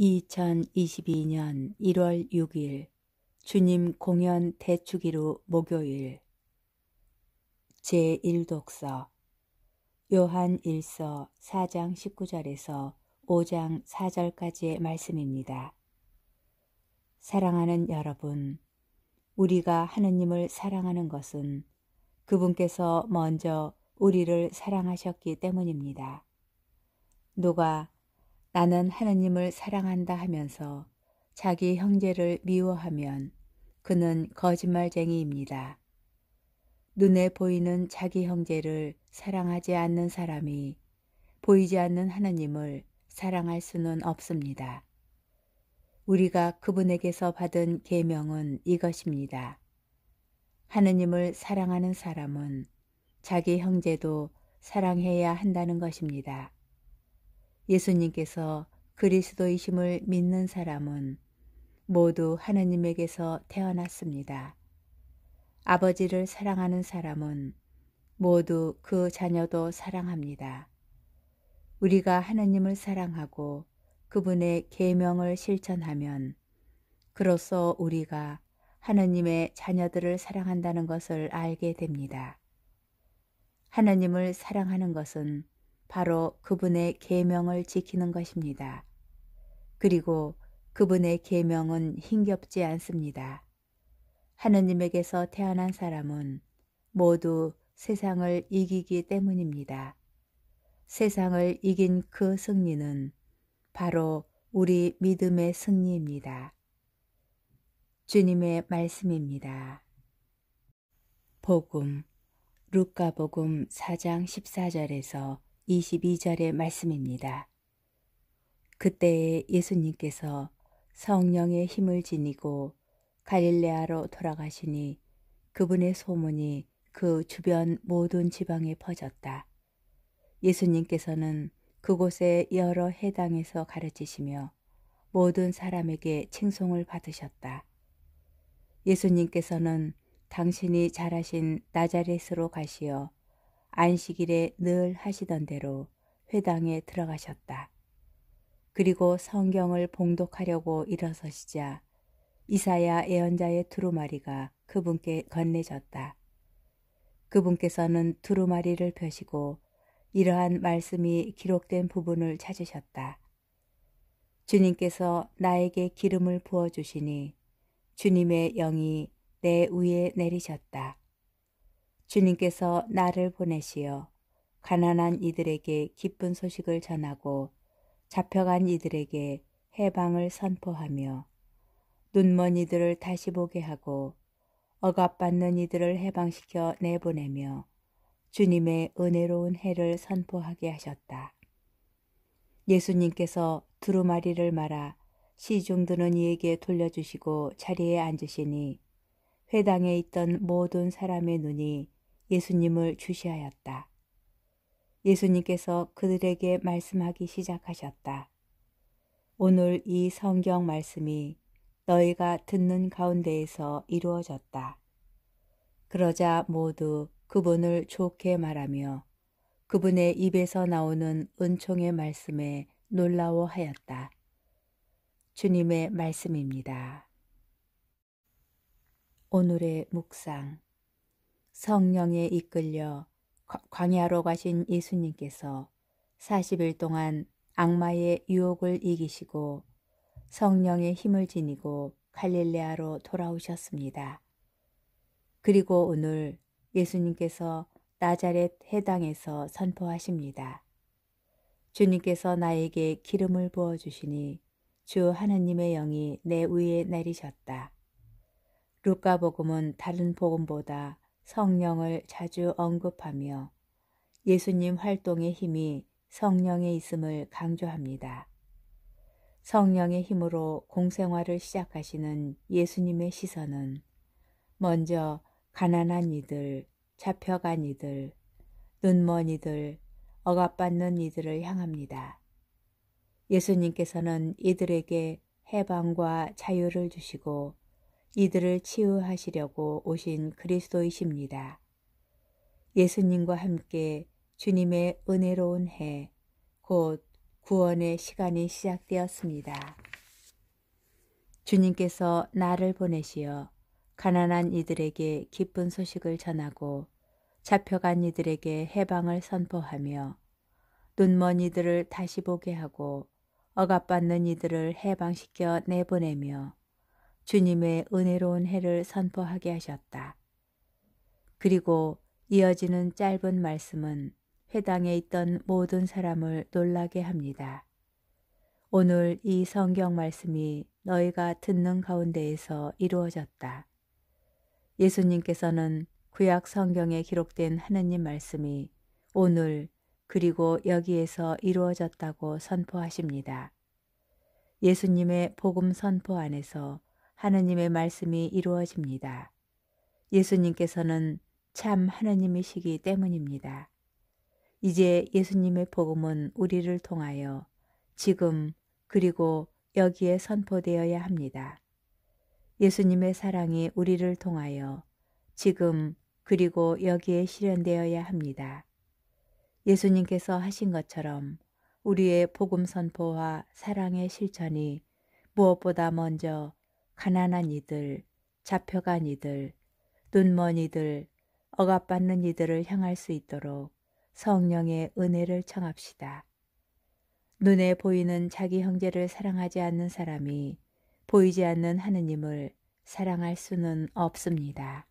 2022년 1월 6일 주님 공연 대축일로 목요일 제1독서 요한 1서 4장 19절에서 5장 4절까지의 말씀입니다. 사랑하는 여러분, 우리가 하느님을 사랑하는 것은 그분께서 먼저 우리를 사랑하셨기 때문입니다. 누가 나는 하느님을 사랑한다 하면서 자기 형제를 미워하면 그는 거짓말쟁이입니다. 눈에 보이는 자기 형제를 사랑하지 않는 사람이 보이지 않는 하느님을 사랑할 수는 없습니다. 우리가 그분에게서 받은 계명은 이것입니다. 하느님을 사랑하는 사람은 자기 형제도 사랑해야 한다는 것입니다. 예수님께서 그리스도이심을 믿는 사람은 모두 하느님에게서 태어났습니다. 아버지를 사랑하는 사람은 모두 그 자녀도 사랑합니다. 우리가 하느님을 사랑하고 그분의 계명을 실천하면 그로써 우리가 하느님의 자녀들을 사랑한다는 것을 알게 됩니다. 하느님을 사랑하는 것은 바로 그분의 계명을 지키는 것입니다. 그리고 그분의 계명은 힘겹지 않습니다. 하느님에게서 태어난 사람은 모두 세상을 이기기 때문입니다. 세상을 이긴 그 승리는 바로 우리 믿음의 승리입니다. 주님의 말씀입니다. 복음 루카복음 4장 14절에서 22절의 말씀입니다. 그때에 예수님께서 성령의 힘을 지니고 갈릴레아로 돌아가시니 그분의 소문이 그 주변 모든 지방에 퍼졌다. 예수님께서는 그곳의 여러 해당에서 가르치시며 모든 사람에게 칭송을 받으셨다. 예수님께서는 당신이 잘하신 나자렛으로 가시어 안식일에 늘 하시던 대로 회당에 들어가셨다. 그리고 성경을 봉독하려고 일어서시자 이사야 예언자의 두루마리가 그분께 건네졌다. 그분께서는 두루마리를 펴시고 이러한 말씀이 기록된 부분을 찾으셨다. 주님께서 나에게 기름을 부어주시니 주님의 영이 내 위에 내리셨다. 주님께서 나를 보내시어 가난한 이들에게 기쁜 소식을 전하고 잡혀간 이들에게 해방을 선포하며 눈먼 이들을 다시 보게 하고 억압받는 이들을 해방시켜 내보내며 주님의 은혜로운 해를 선포하게 하셨다. 예수님께서 두루마리를 말아 시중 드는 이에게 돌려주시고 자리에 앉으시니 회당에 있던 모든 사람의 눈이 예수님을 주시하였다. 예수님께서 그들에게 말씀하기 시작하셨다. 오늘 이 성경 말씀이 너희가 듣는 가운데에서 이루어졌다. 그러자 모두 그분을 좋게 말하며 그분의 입에서 나오는 은총의 말씀에 놀라워하였다. 주님의 말씀입니다. 오늘의 묵상 성령에 이끌려 광야로 가신 예수님께서 40일 동안 악마의 유혹을 이기시고 성령의 힘을 지니고 갈릴레아로 돌아오셨습니다. 그리고 오늘 예수님께서 나자렛 해당에서 선포하십니다. 주님께서 나에게 기름을 부어주시니 주 하나님의 영이 내 위에 내리셨다. 루카복음은 다른 복음보다 성령을 자주 언급하며 예수님 활동의 힘이 성령에 있음을 강조합니다. 성령의 힘으로 공생활을 시작하시는 예수님의 시선은 먼저 가난한 이들, 잡혀간 이들, 눈먼 이들, 억압받는 이들을 향합니다. 예수님께서는 이들에게 해방과 자유를 주시고 이들을 치유하시려고 오신 그리스도이십니다. 예수님과 함께 주님의 은혜로운 해, 곧 구원의 시간이 시작되었습니다. 주님께서 나를 보내시어 가난한 이들에게 기쁜 소식을 전하고 잡혀간 이들에게 해방을 선포하며 눈먼 이들을 다시 보게 하고 억압받는 이들을 해방시켜 내보내며 주님의 은혜로운 해를 선포하게 하셨다. 그리고 이어지는 짧은 말씀은 회당에 있던 모든 사람을 놀라게 합니다. 오늘 이 성경 말씀이 너희가 듣는 가운데에서 이루어졌다. 예수님께서는 구약 성경에 기록된 하느님 말씀이 오늘 그리고 여기에서 이루어졌다고 선포하십니다. 예수님의 복음 선포 안에서 하느님의 말씀이 이루어집니다. 예수님께서는 참 하느님이시기 때문입니다. 이제 예수님의 복음은 우리를 통하여 지금 그리고 여기에 선포되어야 합니다. 예수님의 사랑이 우리를 통하여 지금 그리고 여기에 실현되어야 합니다. 예수님께서 하신 것처럼 우리의 복음 선포와 사랑의 실천이 무엇보다 먼저 가난한 이들, 잡혀간 이들, 눈먼 이들, 억압받는 이들을 향할 수 있도록 성령의 은혜를 청합시다. 눈에 보이는 자기 형제를 사랑하지 않는 사람이 보이지 않는 하느님을 사랑할 수는 없습니다.